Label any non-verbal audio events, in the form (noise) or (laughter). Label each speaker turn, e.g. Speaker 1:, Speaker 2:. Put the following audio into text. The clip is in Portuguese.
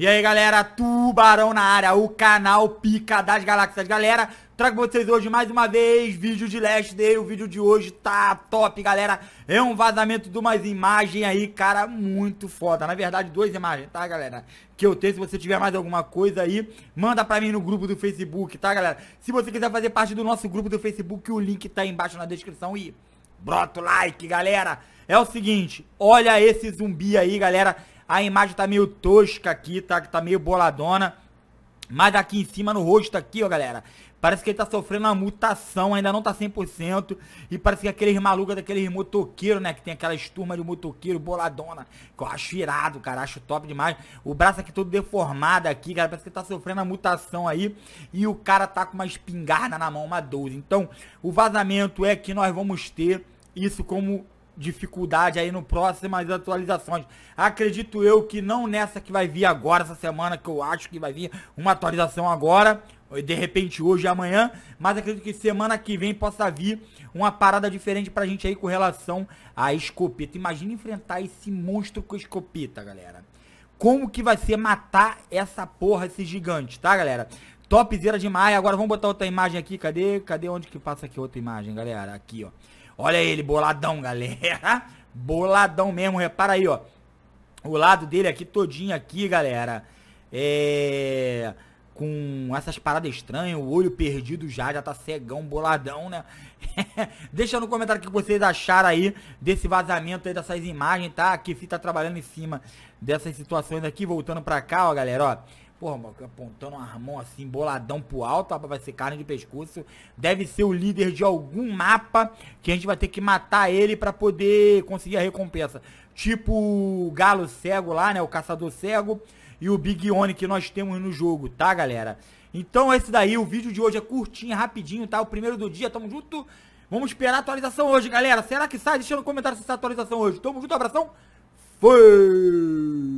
Speaker 1: E aí galera, Tubarão na área, o canal Pica das Galáxias Galera, trago pra vocês hoje mais uma vez vídeo de Last Day, o vídeo de hoje tá top galera É um vazamento de umas imagens aí, cara, muito foda Na verdade, duas imagens, tá galera? Que eu tenho, se você tiver mais alguma coisa aí, manda pra mim no grupo do Facebook, tá galera? Se você quiser fazer parte do nosso grupo do Facebook, o link tá aí embaixo na descrição e... Brota o like, galera! É o seguinte, olha esse zumbi aí, galera a imagem tá meio tosca aqui, tá, tá meio boladona. Mas aqui em cima no rosto aqui, ó, galera. Parece que ele tá sofrendo uma mutação, ainda não tá 100%. E parece que aqueles malucos daqueles motoqueiros, né? Que tem aquelas turmas de motoqueiro boladona. Que eu acho irado, cara. Acho top demais. O braço aqui todo deformado aqui, cara. Parece que ele tá sofrendo uma mutação aí. E o cara tá com uma espingarda na mão, uma 12. Então, o vazamento é que nós vamos ter isso como dificuldade aí no próximas atualizações. Acredito eu que não nessa que vai vir agora, essa semana, que eu acho que vai vir uma atualização agora, de repente hoje e amanhã, mas acredito que semana que vem possa vir uma parada diferente pra gente aí com relação à escopeta. Imagina enfrentar esse monstro com escopeta, galera. Como que vai ser matar essa porra, esse gigante, tá, galera? Topzera demais. Agora vamos botar outra imagem aqui. Cadê? Cadê onde que passa aqui outra imagem, galera? Aqui, ó. Olha ele, boladão, galera. (laughs) Boladão mesmo, repara aí, ó. O lado dele aqui todinho aqui, galera. É... Com essas paradas estranhas, o olho perdido já, já tá cegão, boladão, né? (laughs) Deixa no comentário o que vocês acharam aí desse vazamento aí, dessas imagens, tá? Que Kessi tá trabalhando em cima dessas situações aqui, voltando pra cá, ó, galera, ó. Porra, mano, apontando uma mão assim, boladão pro alto, vai ser carne de pescoço. Deve ser o líder de algum mapa que a gente vai ter que matar ele para poder conseguir a recompensa. Tipo o galo cego lá, né? O caçador cego e o Big One que nós temos no jogo, tá, galera? Então é daí, o vídeo de hoje é curtinho, rapidinho, tá? O primeiro do dia, tamo junto. Vamos esperar a atualização hoje, galera. Será que sai? Deixa no comentário se essa atualização hoje. Tamo junto, abração. Fui!